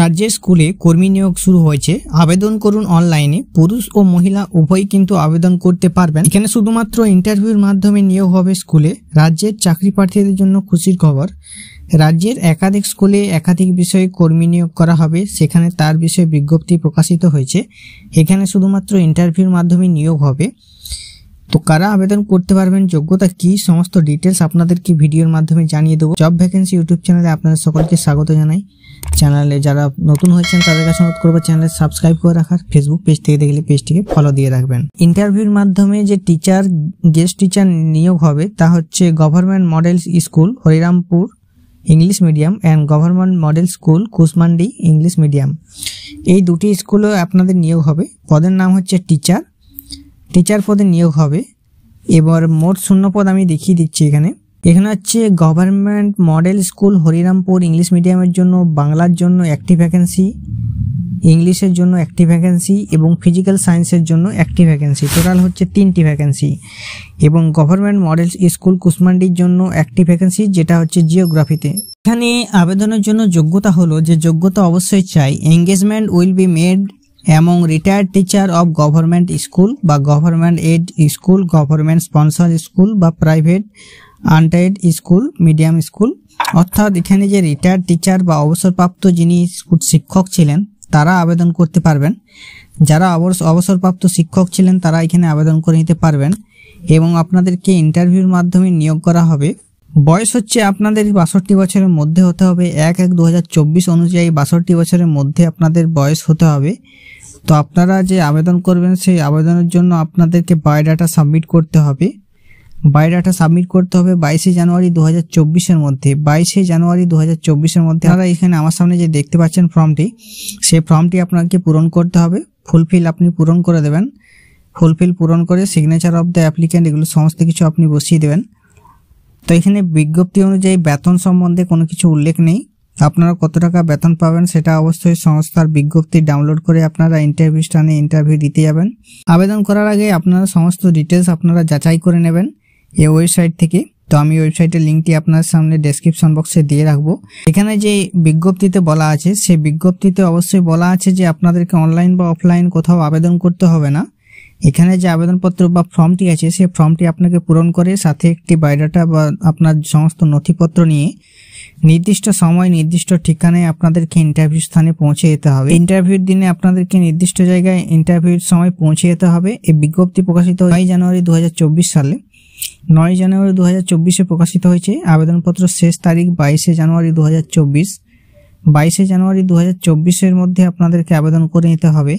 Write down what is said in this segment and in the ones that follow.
রাজ্যে স্কুলে কর্মী নিয়োগ শুরু হয়েছে আবেদন করুন অনলাইনে পুরুষ ও মহিলা উভয় কিন্তু আবেদন করতে পারবেন এখানে শুধুমাত্র ইন্টারভিউর মাধ্যমে নিয়োগ হবে স্কুলে রাজ্যের চাকরি প্রার্থীদের জন্য খুশির খবর রাজ্যের একাধিক স্কুলে একাধিক বিষয়ে কর্মী নিয়োগ করা হবে সেখানে তার বিষয়ে বিজ্ঞপ্তি প্রকাশিত হয়েছে এখানে শুধুমাত্র ইন্টারভিউর মাধ্যমে নিয়োগ হবে তো কারা আবেদন করতে পারবেন যোগ্যতা কি সমস্ত ডিটেলস আপনাদেরকে ভিডিওর মাধ্যমে জানিয়ে দেবো জব ভ্যাকেন্সি ইউটিউব চ্যানেলে আপনাদের সকলকে স্বাগত জানাই চ্যানেলে যারা নতুন হয়েছেন তাদের কাছে অনুরোধ করবো চ্যানেলে সাবস্ক্রাইব করে রাখার ফেসবুক পেজ থেকে দেখলে পেজটিকে ফলো দিয়ে রাখবেন ইন্টারভিউর মাধ্যমে যে টিচার গেস্ট টিচার নিয়োগ হবে তা হচ্ছে government model school Harirampur English medium and government model school Kushmandi English medium এই দুটি স্কুলে আপনাদের নিয়োগ হবে পদের নাম হচ্ছে টিচার টিচার পদে নিয়োগ হবে এবার মোট শূন্য পদ আমি দেখিয়ে দিচ্ছি এখানে এখানে হচ্ছে government model school Harirampur English মিডিয়ামের জন্য বাংলার জন্য একটি ভ্যাকেন্সি ইংলিশের জন্য একটি ভ্যাকেন্সি এবং ফিজিক্যাল সায়েন্সের জন্য একটি ভ্যাকেন্সি টোটাল হচ্ছে তিনটি ভ্যাকেন্সি এবং গভর্নমেন্ট মডেল স্কুল কুসমান্ডির জন্য একটি ভ্যাকেন্সি যেটা হচ্ছে জিওগ্রাফিতে এখানে আবেদনের জন্য যোগ্যতা হলো যে যোগ্যতা অবশ্যই চাই এঙ্গেজমেন্ট উইল বি মেড এবং retired teacher of government school বা government aided school government sponsor school বা private unaided school medium school অর্থাৎ এখানে যে রিটায়ার্ড টিচার বা অবসরপ্রাপ্ত যিনি শিক্ষক ছিলেন তারা আবেদন করতে পারবেন যারা অবসরপ্রাপ্ত শিক্ষক ছিলেন তারা এখানে আবেদন করে নিতে পারবেন এবং আপনাদেরকে ইন্টারভিউর মাধ্যমে নিয়োগ করা হবে বয়স হচ্ছে আপনাদের বাষট্টি বছরের মধ্যে হতে হবে এক এক দু অনুযায়ী বাষট্টি বছরের মধ্যে আপনাদের বয়স হতে হবে তো আপনারা যে আবেদন করবেন সেই আবেদনের জন্য আপনাদেরকে বায়োডাটা সাবমিট করতে হবে বায়োডাটা সাবমিট করতে হবে বাইশে জানুয়ারি দু হাজার মধ্যে বাইশে জানুয়ারি দু হাজার মধ্যে আপনারা এখানে আমার সামনে যে দেখতে পাচ্ছেন ফর্মটি সেই ফর্মটি আপনাকে পূরণ করতে হবে ফুলফিল আপনি পূরণ করে দেবেন ফুলফিল পূরণ করে সিগনেচার অফ দ্য অ্যাপ্লিক্যান্ট এগুলো সমস্ত কিছু আপনি বসিয়ে দেবেন তো এখানে বিজ্ঞপ্তি অনুযায়ী বেতন সম্বন্ধে কোনো কিছু উল্লেখ নেই আপনারা কত টাকা বেতন পাবেন সেটা অবশ্যই সংস্থার বিজ্ঞপ্তি ডাউনলোড করে আপনারা ইন্টারভিউ স্থানে ইন্টারভিউ দিতে যাবেন আবেদন করার আগে আপনারা সমস্ত ডিটেলস আপনারা যাচাই করে নেবেন এই ওয়েবসাইট থেকে তো আমি ওয়েবসাইটের লিঙ্কটি আপনার সামনে ডেসক্রিপশন বক্সে দিয়ে রাখবো এখানে যে বিজ্ঞপ্তিতে বলা আছে সেই বিজ্ঞপ্তিতে অবশ্যই বলা আছে যে আপনাদেরকে অনলাইন বা অফলাইন কোথাও আবেদন করতে হবে না এখানে যে আবেদনপত্র বা ফর্মটি আছে সে ফর্মটি আপনাকে পূরণ করে সাথে একটি বায়োডাটা বা আপনার সমস্ত নথিপত্র নিয়ে নির্দিষ্ট সময় নির্দিষ্ট ঠিকানায় আপনাদেরকে ইন্টারভিউ স্থানে পৌঁছে যেতে হবে ইন্টারভিউর দিনে আপনাদেরকে নির্দিষ্ট জায়গায় ইন্টারভিউর সময় পৌঁছে যেতে হবে এই বিজ্ঞপ্তি প্রকাশিত নয় জানুয়ারি দু সালে নয় জানুয়ারি দু হাজার প্রকাশিত হয়েছে আবেদনপত্র শেষ তারিখ বাইশে জানুয়ারি দু বাইশে জানুয়ারি দু হাজার মধ্যে আপনাদেরকে আবেদন করে নিতে হবে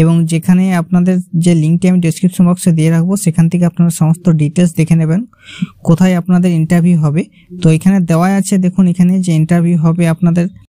এবং যেখানে আপনাদের যে লিঙ্কটি আমি ডিসক্রিপশন বক্সে দিয়ে রাখবো সেখান থেকে আপনারা সমস্ত ডিটেলস দেখে নেবেন কোথায় আপনাদের ইন্টারভিউ হবে তো এখানে দেওয়াই আছে দেখুন এখানে যে ইন্টারভিউ হবে আপনাদের